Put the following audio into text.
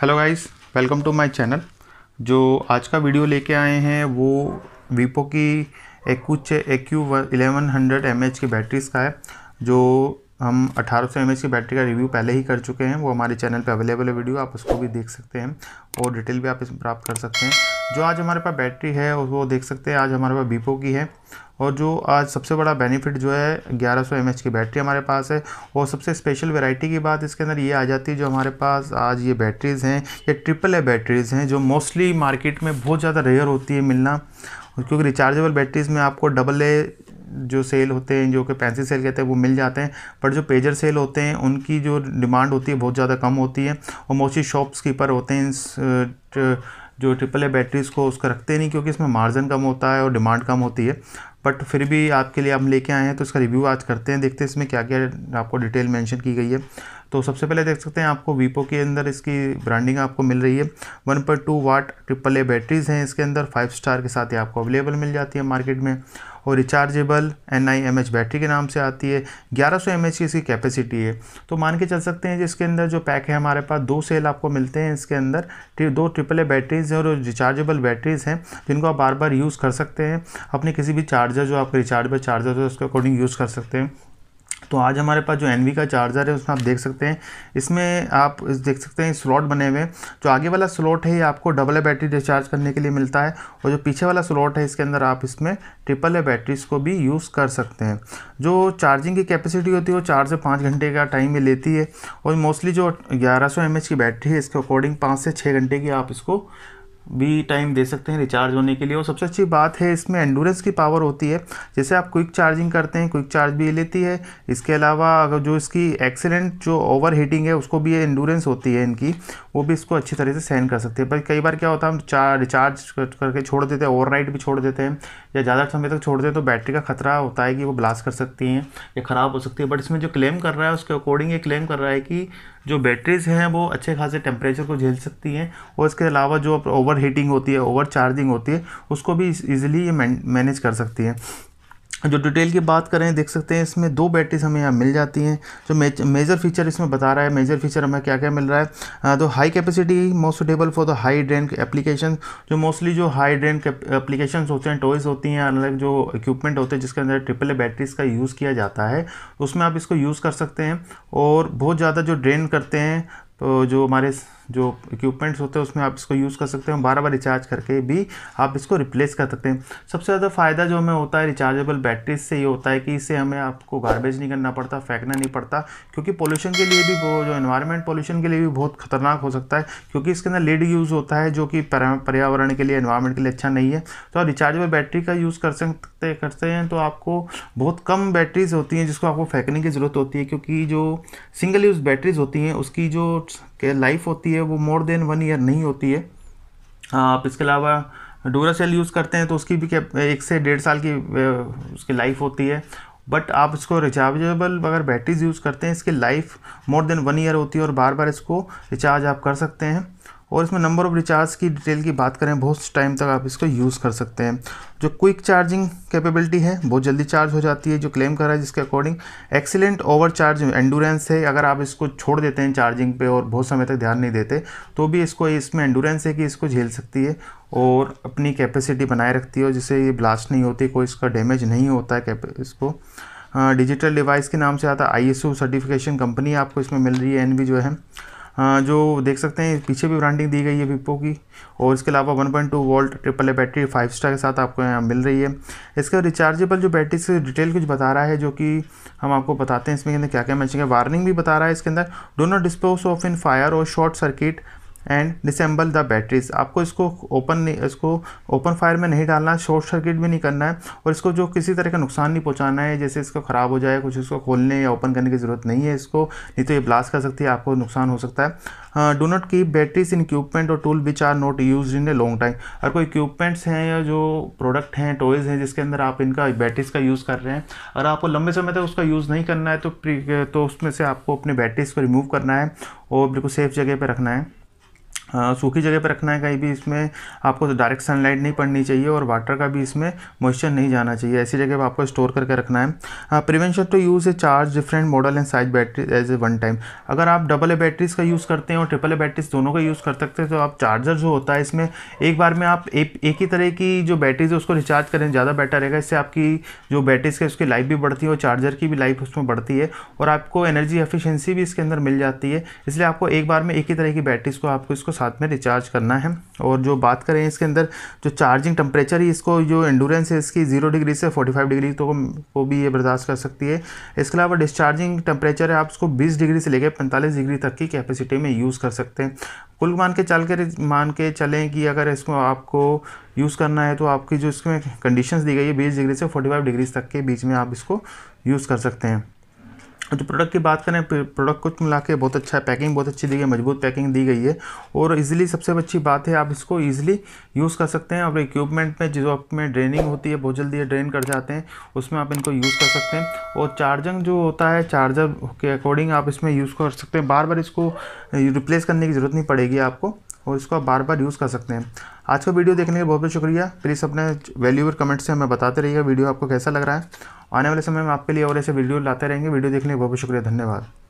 hello guys welcome to my channel जो आज का वीडियो लेके आए हैं वो वीपो की एक यू इलेवन हंड्रेड एम की बैटरीज़ का है जो हम 1800 सौ की बैटरी का रिव्यू पहले ही कर चुके हैं वो हमारे चैनल पे अवेलेबल है वीडियो आप उसको भी देख सकते हैं और डिटेल भी आप इसमें प्राप्त कर सकते हैं जो आज हमारे पास बैटरी है वो देख सकते हैं आज हमारे पास वीपो की है और जो आज सबसे बड़ा बेनिफिट जो है 1100 सौ की बैटरी हमारे पास है और सबसे स्पेशल वेराइटी की बात इसके अंदर ये आ जाती है जो हमारे पास आज ये बैटरीज़ हैं ये ट्रिपल ए बैटरीज़ हैं जो मोस्टली मार्केट में बहुत ज़्यादा रेयर होती है मिलना क्योंकि रिचार्जेबल बैटरीज़ में आपको डबल ए जो सेल होते हैं जो कि पैंसिल सेल कहते हैं वो मिल जाते हैं बट जो पेजर सेल होते हैं उनकी जो डिमांड होती है बहुत ज़्यादा कम होती है और मोस्टली शॉप्स कीपर होते हैं इस जो ट्रिपल ए बैटरीज़ को उसका रखते नहीं क्योंकि इसमें मार्जिन कम होता है और डिमांड कम होती है बट फिर भी आपके लिए हम लेके आए हैं तो इसका रिव्यू आज करते हैं देखते हैं इसमें क्या क्या आपको डिटेल मेंशन की गई है तो सबसे पहले देख सकते हैं आपको वीपो के अंदर इसकी ब्रांडिंग आपको मिल रही है one point two watt triple A batteries हैं इसके अंदर फाइव स्टार के साथ ही आपको अवेलेबल मिल जाती है मार्केट में और rechargeable N I M H battery के नाम से आती है 1100 सौ एम एच की इसकी कैपेसिटी है तो मान के चल सकते हैं जिसके अंदर जो पैक है हमारे पास दो सेल आपको मिलते हैं इसके अंदर दो ट्रिपल ए बैटरीज हैं और रिचार्जेबल बैटरीज हैं जिनको आप बार बार यूज़ कर सकते हैं अपने किसी भी चार्जर जो आपके रिचार्जेबल चार्जर है उसके अकॉर्डिंग यूज़ कर सकते हैं तो आज हमारे पास जो एन का चार्जर है उसमें आप देख सकते हैं इसमें आप इस देख सकते हैं स्लॉट बने हुए हैं जो आगे वाला स्लॉट है ये आपको डबल ए बैटरी रिचार्ज करने के लिए मिलता है और जो पीछे वाला स्लॉट है इसके अंदर आप इसमें ट्रिपल ए बैटरीज को भी यूज़ कर सकते हैं जो चार्जिंग की कैपेसिटी होती है वो चार से पाँच घंटे का टाइम ये लेती है और मोस्टली जो ग्यारह सौ की बैटरी है इसके अकॉर्डिंग पाँच से छः घंटे की आप इसको भी टाइम दे सकते हैं रिचार्ज होने के लिए और सबसे अच्छी बात है इसमें एंडोरेंस की पावर होती है जैसे आप क्विक चार्जिंग करते हैं क्विक चार्ज भी लेती है इसके अलावा अगर जो इसकी एक्सेलेंट जो ओवर हीटिंग है उसको भी ये एंडोरेंस होती है इनकी वो भी इसको अच्छी तरह से सहन कर सकते हैं पर कई बार क्या होता है हम चार रिचार्ज करके छोड़ देते हैं ओवरनाइट भी छोड़ देते हैं या ज़्यादा समय तक छोड़ देते हैं तो बैटरी का खतरा होता है कि वो ब्लास्ट कर सकती हैं या ख़राब हो सकती है बट इसमें जो क्लेम कर रहा है उसके अकॉर्डिंग ये क्लेम कर रहा है कि जो बैटरीज़ हैं वो अच्छे खासे टेम्परेचर को झेल सकती हैं और इसके अलावा जो ओवर हीटिंग होती है ओवर चार्जिंग होती है उसको भी ईजिली ये मैनेज कर सकती हैं जो डिटेल की बात करें देख सकते हैं इसमें दो बैटरीज हमें यहाँ मिल जाती हैं जो मेजर फीचर इसमें बता रहा है मेजर फीचर हमें क्या क्या मिल रहा है तो high capacity most suitable for the high drain application जो मोस्टली जो हाई ड्रेन एप्लीकेशन होते हैं टॉयज होती हैं अलग जो इक्विपमेंट होते हैं जिसके अंदर ट्रिपल ए बैटरीज़ का यूज़ किया जाता है उसमें आप इसको यूज़ कर सकते हैं और बहुत ज़्यादा जो ड्रेन करते हैं तो जो हमारे जो इक्विपमेंट्स होते हैं उसमें आप इसको यूज़ कर सकते हैं बार बार रिचार्ज करके भी आप इसको रिप्लेस कर सकते हैं सबसे ज़्यादा फ़ायदा जो हमें होता है रिचार्जेबल बैटरीज से ये होता है कि इससे हमें आपको गार्बेज नहीं करना पड़ता फेंकना नहीं पड़ता क्योंकि पोल्यूशन के लिए भी वो जो इन्वायरमेंट पोल्यूशन के लिए भी बहुत खतरनाक हो सकता है क्योंकि इसके अंदर लेड यूज़ होता है जो कि पर्यावरण के लिए इन्वायरमेंट के लिए अच्छा नहीं है तो आप रिचार्जेबल बैटरी का यूज़ कर सकते करते हैं तो आपको बहुत कम बैटरीज होती हैं जिसको आपको फेंकने की ज़रूरत होती है क्योंकि जो सिंगल यूज़ बैटरीज होती हैं उसकी जो लाइफ होती है है वो मोर देन वन ईयर नहीं होती है आप इसके अलावा डोरा सेल यूज़ करते हैं तो उसकी भी एक से डेढ़ साल की उसकी लाइफ होती है बट आप इसको रिचार्जेबल अगर बैटरीज यूज़ करते हैं इसकी life more than one year होती है और बार बार इसको रिचार्ज आप कर सकते हैं और इसमें नंबर ऑफ़ रिचार्ज की डिटेल की बात करें बहुत टाइम तक आप इसको यूज़ कर सकते हैं जो क्विक चार्जिंग कैपेबिलिटी है बहुत जल्दी चार्ज हो जाती है जो क्लेम कर रहा है जिसके according excellent over charge endurance है अगर आप इसको छोड़ देते हैं चार्जिंग पे और बहुत समय तक ध्यान नहीं देते तो भी इसको इसमें एंडोरेंस है कि इसको झेल सकती है और अपनी कैपेसिटी बनाए रखती है और जिससे ये ब्लास्ट नहीं होती कोई इसका डैमेज नहीं होता है इसको डिजिटल हाँ, डिवाइस के नाम से आता है आई सर्टिफिकेशन कंपनी आपको इसमें मिल रही है एन जो है हाँ, जो देख सकते हैं पीछे भी ब्रांडिंग दी गई है विपो की और इसके अलावा 1.2 volt triple A battery five star के साथ आपको यहाँ मिल रही है इसका रिचार्जेबल जो बैटरी से डिटेल कुछ बता रहा है जो कि हम आपको बताते हैं इसमें क्या क्या मैचिंग है वार्निंग भी बता रहा है इसके अंदर do no not dispose of in fire और short circuit and disassemble the batteries आपको इसको ओपन नहीं इसको ओपन फायर में नहीं डालना शॉर्ट सर्किट भी नहीं करना है और इसको जो किसी तरह का नुकसान नहीं पहुंचाना है जैसे इसका ख़राब हो जाए कुछ इसको खोलने या ओपन करने की ज़रूरत नहीं है इसको नहीं तो ये ब्लास्ट कर सकती है आपको नुकसान हो सकता है do not keep batteries in equipment और tool which are not use in a long time अगर कोई इक्विपमेंट्स हैं या जो प्रोडक्ट हैं टॉयज़ हैं जिसके अंदर आप इनका बैटरीज का यूज़ कर रहे हैं अगर आपको लंबे समय तक उसका यूज़ नहीं करना है तो तो उसमें से आपको अपने बैटरीज को रिमूव करना है और बिल्कुल सेफ जगह पर रखना है हाँ, सूखी जगह पर रखना है कहीं भी इसमें आपको डायरेक्ट सनलाइट नहीं पड़नी चाहिए और वाटर का भी इसमें मॉइस्चर नहीं जाना चाहिए ऐसी जगह पर आपको स्टोर करके रखना है prevention to use a charge different model and size battery as a one time अगर आप डबल ए बैटरीज का यूज़ करते हैं और ट्रिपल ए बैटरीज दोनों का यूज़ कर सकते हैं तो आप चार्जर जो होता है इसमें एक बार में आप एक ही तरह की जो बैटरीज है उसको रिचार्ज करें ज़्यादा बेटर रहेगा इससे आपकी जो बैटरीज है उसकी लाइफ भी बढ़ती है और चार्जर की भी लाइफ उसमें बढ़ती है और आपको एनर्जी एफिशेंसी भी इसके अंदर मिल जाती है इसलिए आपको एक बार में एक ही तरह की बैटरीज को आपको इसको साथ में रिचार्ज करना है और जो बात करें इसके अंदर जो चार्जिंग टेम्परेचर ही इसको जो एंडोरेंस है इसकी ज़ीरो डिग्री से फोर्टी फाइव डिग्री तो को भी ये बर्दाश्त कर सकती है इसके अलावा डिस्चार्जिंग टेम्परेचर है आप इसको बीस डिग्री से लेकर पैंतालीस डिग्री तक की कैपेसिटी में यूज़ कर सकते हैं कुल मान के चल के मान के चलें कि अगर इसको आपको यूज़ करना है तो आपकी जो इसमें कंडीशंस दी गई है बीस डिग्री से 45 डिग्री तक के बीच में आप इसको यूज़ कर सकते हैं और जो प्रोडक्ट की बात करें प्रोडक्ट कुछ मिला के बहुत अच्छा है पैकिंग बहुत अच्छी दी गई मजबूत पैकिंग दी गई है और इजीली सबसे अच्छी बात है आप इसको इजीली यूज़ कर सकते हैं और इक्विपमेंट में जो आप में ड्रेनिंग होती है बहुत जल्दी ड्रेन कर जाते हैं उसमें आप इनको यूज़ कर सकते हैं और चार्जिंग जो होता है चार्जर के अकॉर्डिंग आप इसमें यूज़ कर सकते हैं बार बार इसको रिप्लेस करने की ज़रूरत नहीं पड़ेगी आपको और इसको आप बार बार यूज़ कर सकते हैं आज का वीडियो देखने के लिए बहुत बहुत शुक्रिया प्लीज़ अपने वैल्यूबल कमेंट से हमें बताते रहिए वीडियो आपको कैसा लग रहा है आने वाले समय में आपके लिए और ऐसे वीडियो लाते रहेंगे वीडियो देखने के लिए बहुत बहुत शुक्रिया धन्यवाद